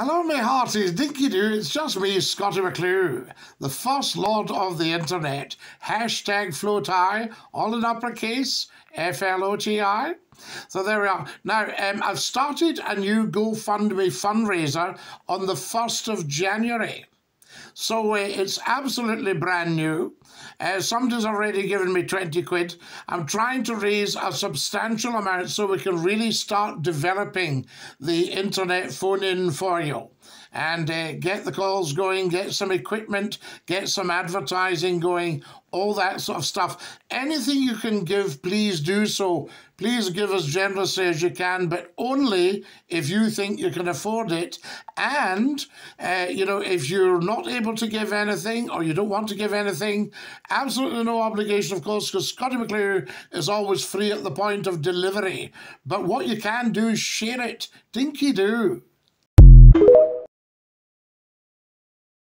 Hello, my hearties, dinky do. It's just me, Scotty McClue, the first lord of the internet. Hashtag floati, all in uppercase, F L O T I. So there we are. Now, um, I've started a new GoFundMe fundraiser on the 1st of January. So uh, it's absolutely brand new. Uh, somebody's already given me 20 quid. I'm trying to raise a substantial amount so we can really start developing the internet phone in for you and uh, get the calls going, get some equipment, get some advertising going, all that sort of stuff. Anything you can give, please do so. Please give as generously as you can, but only if you think you can afford it. And, uh, you know, if you're not able to give anything or you don't want to give anything, absolutely no obligation, of course, because Scotty McClure is always free at the point of delivery. But what you can do is share it. Dinky do.